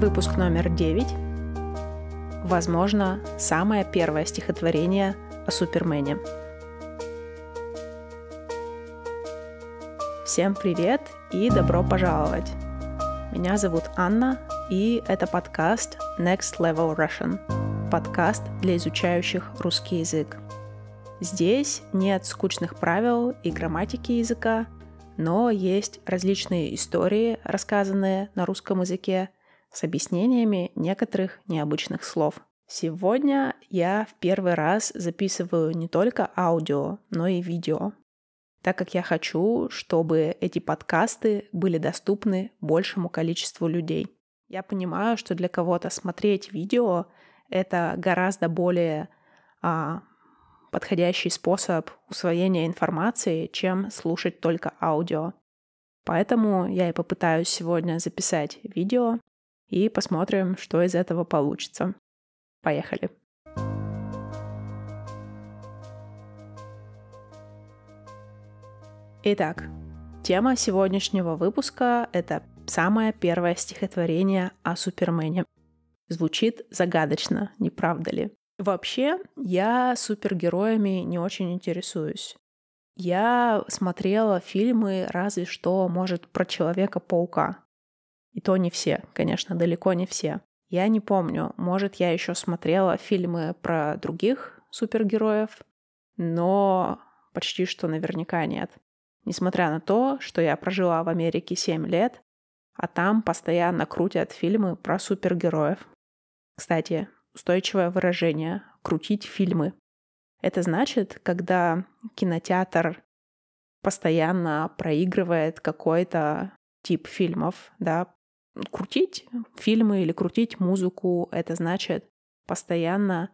Выпуск номер девять, Возможно, самое первое стихотворение о Супермене. Всем привет и добро пожаловать! Меня зовут Анна, и это подкаст Next Level Russian. Подкаст для изучающих русский язык. Здесь нет скучных правил и грамматики языка, но есть различные истории, рассказанные на русском языке – с объяснениями некоторых необычных слов. Сегодня я в первый раз записываю не только аудио, но и видео, так как я хочу, чтобы эти подкасты были доступны большему количеству людей. Я понимаю, что для кого-то смотреть видео — это гораздо более а, подходящий способ усвоения информации, чем слушать только аудио. Поэтому я и попытаюсь сегодня записать видео, и посмотрим, что из этого получится. Поехали! Итак, тема сегодняшнего выпуска — это самое первое стихотворение о Супермене. Звучит загадочно, не правда ли? Вообще, я супергероями не очень интересуюсь. Я смотрела фильмы разве что, может, про Человека-паука. И то не все, конечно, далеко не все. Я не помню, может, я еще смотрела фильмы про других супергероев, но почти что наверняка нет. Несмотря на то, что я прожила в Америке 7 лет, а там постоянно крутят фильмы про супергероев. Кстати, устойчивое выражение «крутить фильмы». Это значит, когда кинотеатр постоянно проигрывает какой-то тип фильмов, да, Крутить фильмы или крутить музыку — это значит постоянно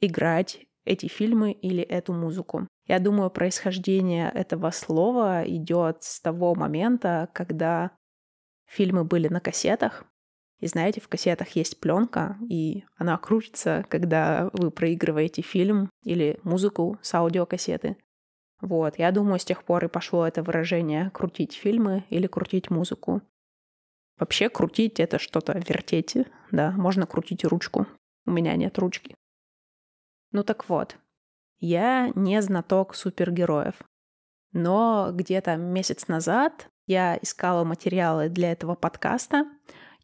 играть эти фильмы или эту музыку. Я думаю, происхождение этого слова идет с того момента, когда фильмы были на кассетах. И знаете, в кассетах есть пленка, и она крутится, когда вы проигрываете фильм или музыку с аудиокассеты. Вот, я думаю, с тех пор и пошло это выражение «крутить фильмы» или «крутить музыку». Вообще крутить это что-то вертеть, да, можно крутить ручку. У меня нет ручки. Ну так вот, я не знаток супергероев. Но где-то месяц назад я искала материалы для этого подкаста,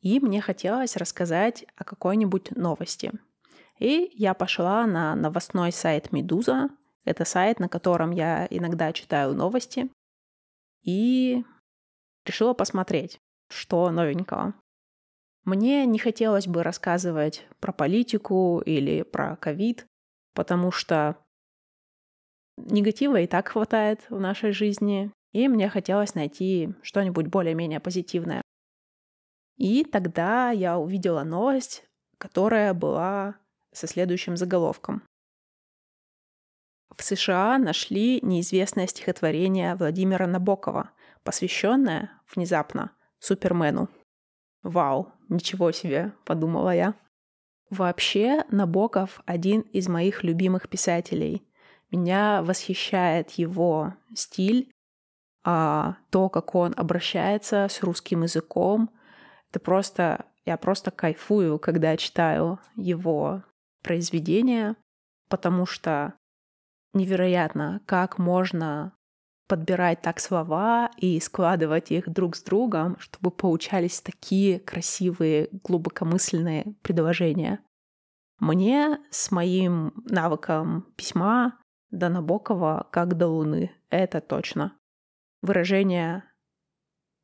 и мне хотелось рассказать о какой-нибудь новости. И я пошла на новостной сайт «Медуза». Это сайт, на котором я иногда читаю новости. И решила посмотреть, что новенького. Мне не хотелось бы рассказывать про политику или про ковид, потому что негатива и так хватает в нашей жизни, и мне хотелось найти что-нибудь более-менее позитивное. И тогда я увидела новость, которая была со следующим заголовком. В США нашли неизвестное стихотворение Владимира Набокова, посвященное, внезапно, Супермену. Вау, ничего себе, подумала я. Вообще, Набоков один из моих любимых писателей. Меня восхищает его стиль, а, то, как он обращается с русским языком. Это просто, я просто кайфую, когда читаю его произведения, потому что невероятно, как можно подбирать так слова и складывать их друг с другом, чтобы получались такие красивые, глубокомысленные предложения. Мне с моим навыком письма до Набокова как до Луны, это точно. Выражение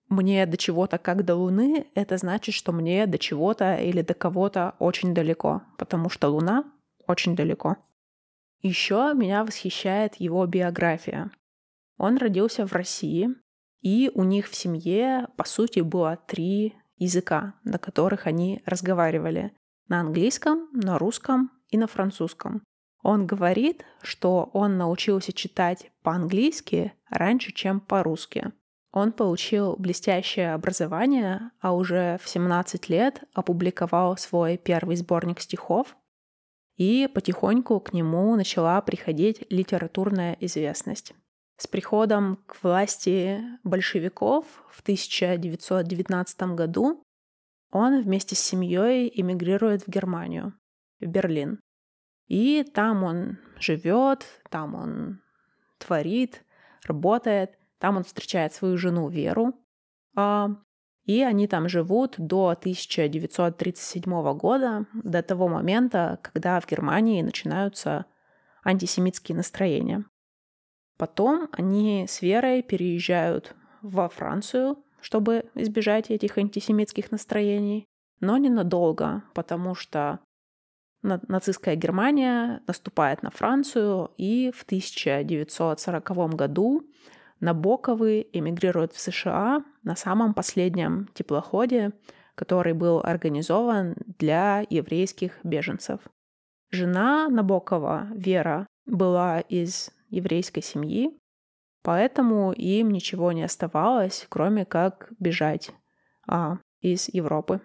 «мне до чего-то как до Луны» — это значит, что мне до чего-то или до кого-то очень далеко, потому что Луна очень далеко. Еще меня восхищает его биография. Он родился в России, и у них в семье, по сути, было три языка, на которых они разговаривали. На английском, на русском и на французском. Он говорит, что он научился читать по-английски раньше, чем по-русски. Он получил блестящее образование, а уже в 17 лет опубликовал свой первый сборник стихов, и потихоньку к нему начала приходить литературная известность. С приходом к власти большевиков в 1919 году он вместе с семьей эмигрирует в Германию, в Берлин. И там он живет, там он творит, работает, там он встречает свою жену Веру. А, и они там живут до 1937 года, до того момента, когда в Германии начинаются антисемитские настроения. Потом они с Верой переезжают во Францию, чтобы избежать этих антисемитских настроений, но ненадолго, потому что нацистская Германия наступает на Францию, и в 1940 году Набоковы эмигрируют в США на самом последнем теплоходе, который был организован для еврейских беженцев. Жена Набокова, Вера, была из еврейской семьи, поэтому им ничего не оставалось, кроме как бежать а, из Европы.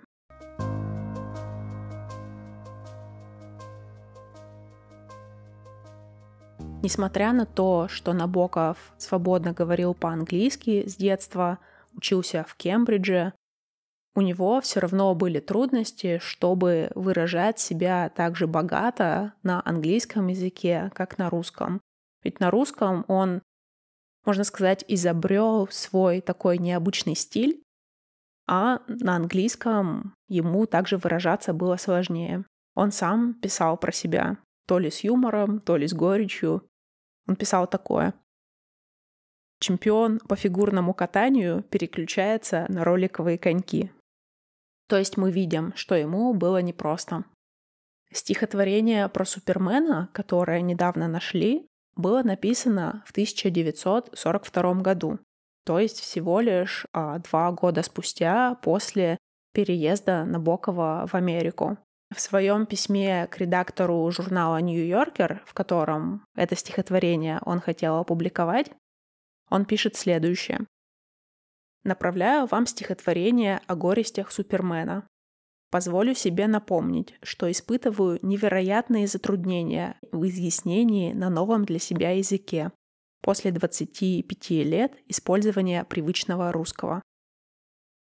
Несмотря на то, что Набоков свободно говорил по-английски с детства, учился в Кембридже, у него все равно были трудности, чтобы выражать себя так же богато на английском языке, как на русском. Ведь на русском он, можно сказать, изобрел свой такой необычный стиль, а на английском ему также выражаться было сложнее. Он сам писал про себя, то ли с юмором, то ли с горечью. Он писал такое. Чемпион по фигурному катанию переключается на роликовые коньки. То есть мы видим, что ему было непросто. Стихотворение про Супермена, которое недавно нашли, было написано в 1942 году, то есть всего лишь а, два года спустя после переезда Набокова в Америку. В своем письме к редактору журнала «Нью-Йоркер», в котором это стихотворение он хотел опубликовать, он пишет следующее. «Направляю вам стихотворение о горестях Супермена позволю себе напомнить, что испытываю невероятные затруднения в изъяснении на новом для себя языке после 25 лет использования привычного русского.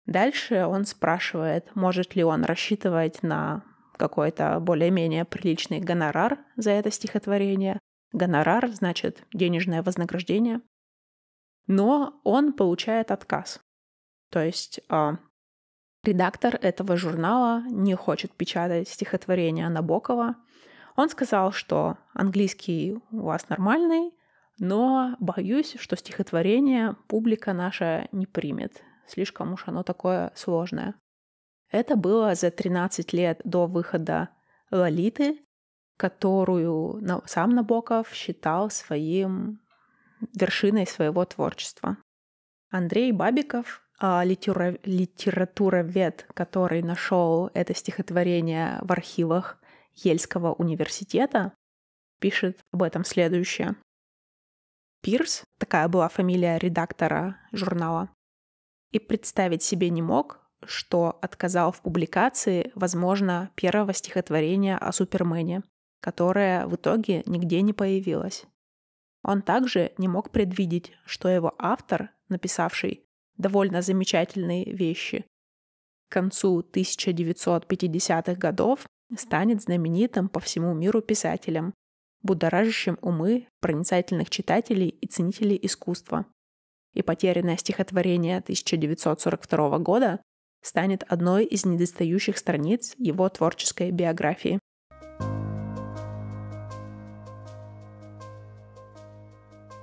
Дальше он спрашивает, может ли он рассчитывать на какой-то более-менее приличный гонорар за это стихотворение. Гонорар значит денежное вознаграждение. Но он получает отказ. То есть а, Редактор этого журнала не хочет печатать стихотворение Набокова. Он сказал, что английский у вас нормальный, но боюсь, что стихотворение публика наша не примет. Слишком уж оно такое сложное. Это было за 13 лет до выхода «Лолиты», которую сам Набоков считал своим вершиной своего творчества. Андрей Бабиков а, литера, литературовед, который нашел это стихотворение в архивах Ельского университета, пишет об этом следующее. Пирс, такая была фамилия редактора журнала, и представить себе не мог, что отказал в публикации, возможно, первого стихотворения о Супермене, которое в итоге нигде не появилось. Он также не мог предвидеть, что его автор, написавший довольно замечательные вещи. К концу 1950-х годов станет знаменитым по всему миру писателем, будоражащим умы проницательных читателей и ценителей искусства. И потерянное стихотворение 1942 года станет одной из недостающих страниц его творческой биографии.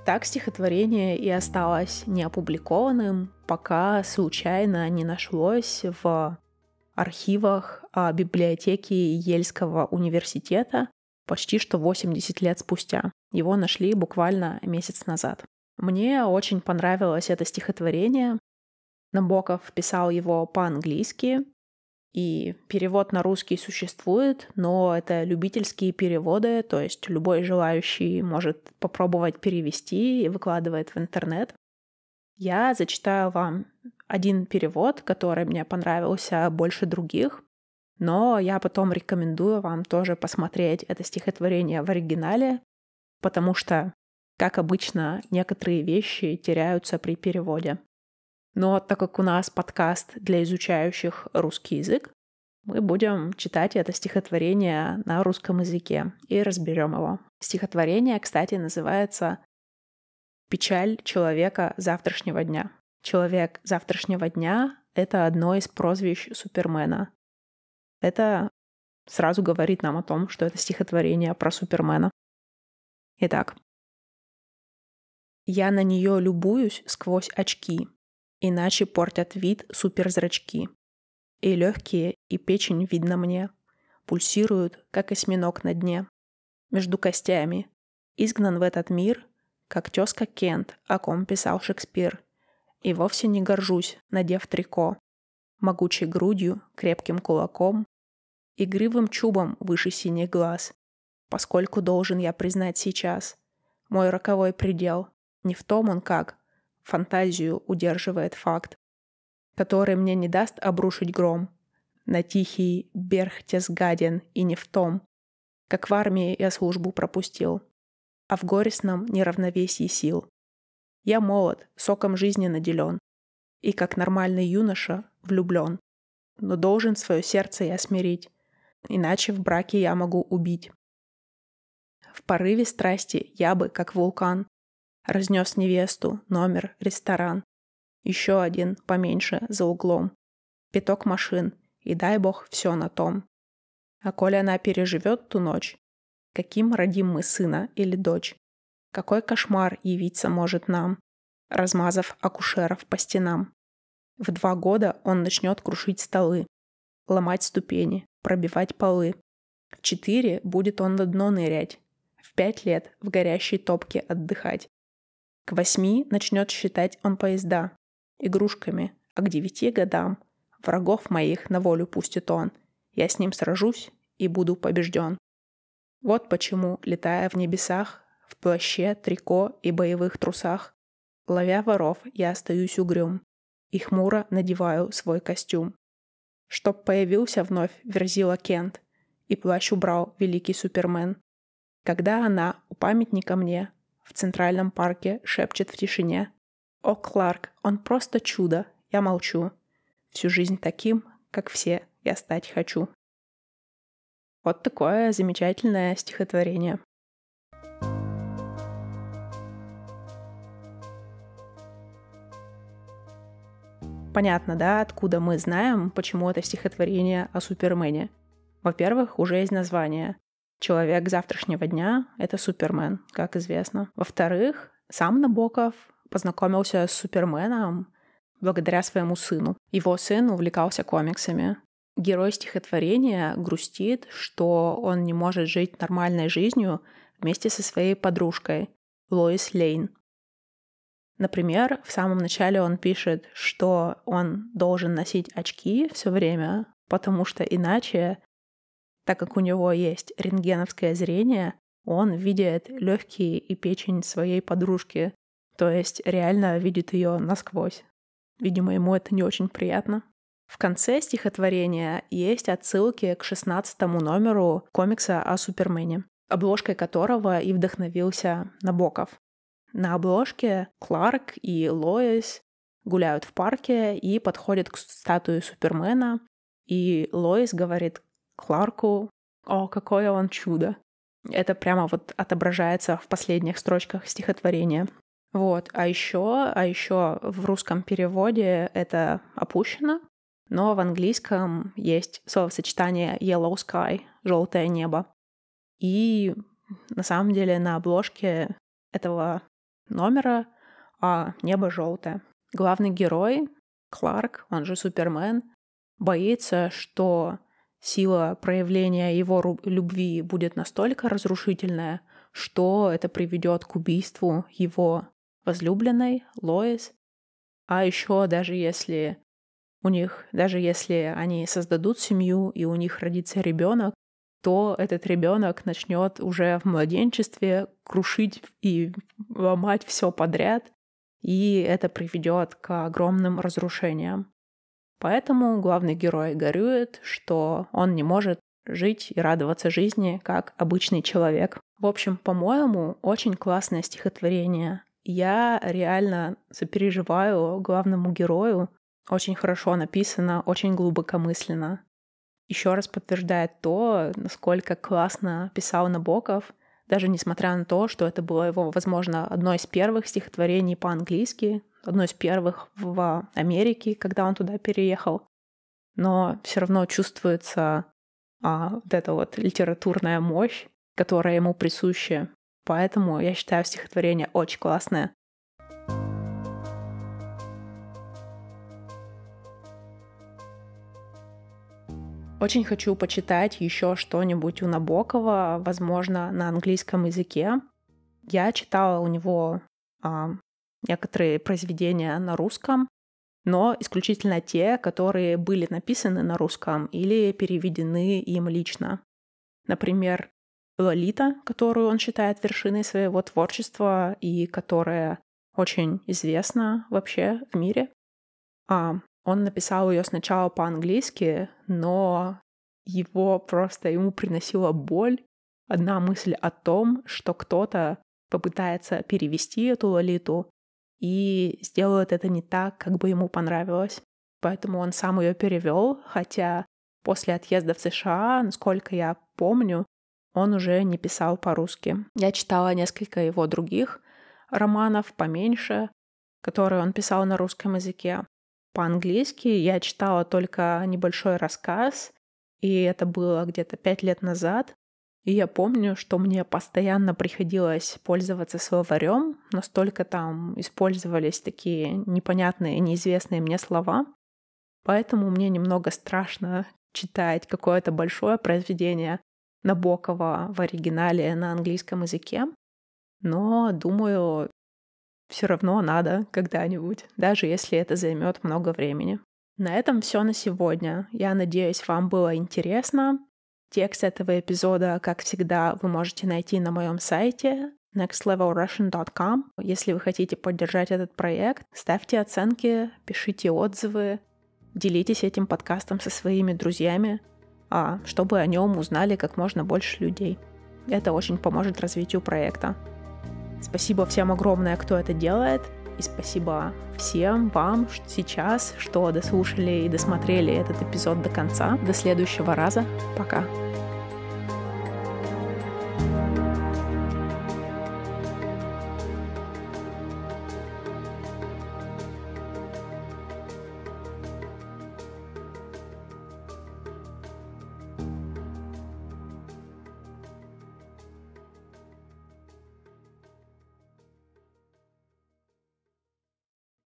Так стихотворение и осталось неопубликованным, пока случайно не нашлось в архивах а, библиотеки Ельского университета почти что 80 лет спустя. Его нашли буквально месяц назад. Мне очень понравилось это стихотворение. Набоков писал его по-английски, и перевод на русский существует, но это любительские переводы, то есть любой желающий может попробовать перевести и выкладывает в интернет. Я зачитаю вам один перевод, который мне понравился больше других, но я потом рекомендую вам тоже посмотреть это стихотворение в оригинале, потому что, как обычно, некоторые вещи теряются при переводе. Но так как у нас подкаст для изучающих русский язык, мы будем читать это стихотворение на русском языке и разберем его. Стихотворение, кстати, называется «Печаль человека завтрашнего дня». Человек завтрашнего дня — это одно из прозвищ Супермена. Это сразу говорит нам о том, что это стихотворение про Супермена. Итак. «Я на нее любуюсь сквозь очки, иначе портят вид суперзрачки. И легкие, и печень видно мне. Пульсируют, как осьминог на дне. Между костями. Изгнан в этот мир, как тезка Кент, о ком писал Шекспир. И вовсе не горжусь, надев трико. Могучей грудью, крепким кулаком, игривым чубом выше синих глаз. Поскольку должен я признать сейчас, мой роковой предел, не в том он как, фантазию удерживает факт, который мне не даст обрушить гром на тихий Берхтесгаден и не в том, как в армии я службу пропустил, а в горестном неравновесии сил. Я молод, соком жизни наделен, и как нормальный юноша влюблен, но должен свое сердце я смирить, иначе в браке я могу убить. В порыве страсти я бы, как вулкан, Разнес невесту, номер, ресторан. Еще один, поменьше, за углом. Пяток машин, и дай бог все на том. А коли она переживет ту ночь, каким родим мы сына или дочь? Какой кошмар явиться может нам, размазав акушеров по стенам? В два года он начнет крушить столы, ломать ступени, пробивать полы. В четыре будет он на дно нырять, в пять лет в горящей топке отдыхать. К восьми начнет считать он поезда игрушками, а к девяти годам врагов моих на волю пустит он. Я с ним сражусь и буду побежден. Вот почему, летая в небесах, в плаще, трико и боевых трусах, ловя воров, я остаюсь угрюм и хмуро надеваю свой костюм. Чтоб появился вновь Верзила Кент, и плащ убрал великий Супермен. Когда она у памятника мне в Центральном парке шепчет в тишине. «О, Кларк, он просто чудо, я молчу. Всю жизнь таким, как все, я стать хочу». Вот такое замечательное стихотворение. Понятно, да, откуда мы знаем, почему это стихотворение о Супермене. Во-первых, уже из названия. Человек завтрашнего дня — это Супермен, как известно. Во-вторых, сам Набоков познакомился с Суперменом благодаря своему сыну. Его сын увлекался комиксами. Герой стихотворения грустит, что он не может жить нормальной жизнью вместе со своей подружкой Лоис Лейн. Например, в самом начале он пишет, что он должен носить очки все время, потому что иначе так как у него есть рентгеновское зрение, он видит легкие и печень своей подружки, то есть реально видит ее насквозь. Видимо, ему это не очень приятно. В конце стихотворения есть отсылки к 16 номеру комикса о Супермене, обложкой которого и вдохновился Набоков. На обложке Кларк и Лоис гуляют в парке и подходят к статуе Супермена, и Лоис говорит Кларку, о, какое он чудо. Это прямо вот отображается в последних строчках стихотворения. Вот, а еще, а еще в русском переводе это опущено, но в английском есть словосочетание yellow sky, желтое небо. И на самом деле на обложке этого номера а небо желтое. Главный герой, Кларк, он же Супермен, боится, что сила проявления его любви будет настолько разрушительная, что это приведет к убийству его возлюбленной Лоис. А еще даже если у них, даже если они создадут семью и у них родится ребенок, то этот ребенок начнет уже в младенчестве крушить и ломать все подряд, и это приведет к огромным разрушениям. Поэтому главный герой горюет, что он не может жить и радоваться жизни как обычный человек. В общем, по-моему, очень классное стихотворение. Я реально сопереживаю главному герою. Очень хорошо написано, очень глубокомысленно. Еще раз подтверждает то, насколько классно писал Набоков — даже несмотря на то, что это было его, возможно, одно из первых стихотворений по-английски, одно из первых в Америке, когда он туда переехал. Но все равно чувствуется а, вот эта вот литературная мощь, которая ему присуща. Поэтому я считаю стихотворение очень классное. Очень хочу почитать еще что-нибудь у Набокова, возможно, на английском языке. Я читала у него а, некоторые произведения на русском, но исключительно те, которые были написаны на русском или переведены им лично. Например, Лолита, которую он считает вершиной своего творчества и которая очень известна вообще в мире. А он написал ее сначала по-английски, но его просто ему приносила боль одна мысль о том, что кто-то попытается перевести эту Лолиту и сделает это не так, как бы ему понравилось. Поэтому он сам ее перевел, хотя после отъезда в США, насколько я помню, он уже не писал по-русски. Я читала несколько его других романов поменьше, которые он писал на русском языке по-английски. Я читала только небольшой рассказ, и это было где-то пять лет назад. И я помню, что мне постоянно приходилось пользоваться словарем, настолько там использовались такие непонятные, неизвестные мне слова. Поэтому мне немного страшно читать какое-то большое произведение Набокова в оригинале на английском языке. Но думаю, все равно надо когда-нибудь, даже если это займет много времени. На этом все на сегодня. Я надеюсь, вам было интересно. Текст этого эпизода, как всегда, вы можете найти на моем сайте nextlevelrussian.com. Если вы хотите поддержать этот проект, ставьте оценки, пишите отзывы, делитесь этим подкастом со своими друзьями, а, чтобы о нем узнали как можно больше людей. Это очень поможет развитию проекта. Спасибо всем огромное, кто это делает. И спасибо всем вам сейчас, что дослушали и досмотрели этот эпизод до конца. До следующего раза. Пока.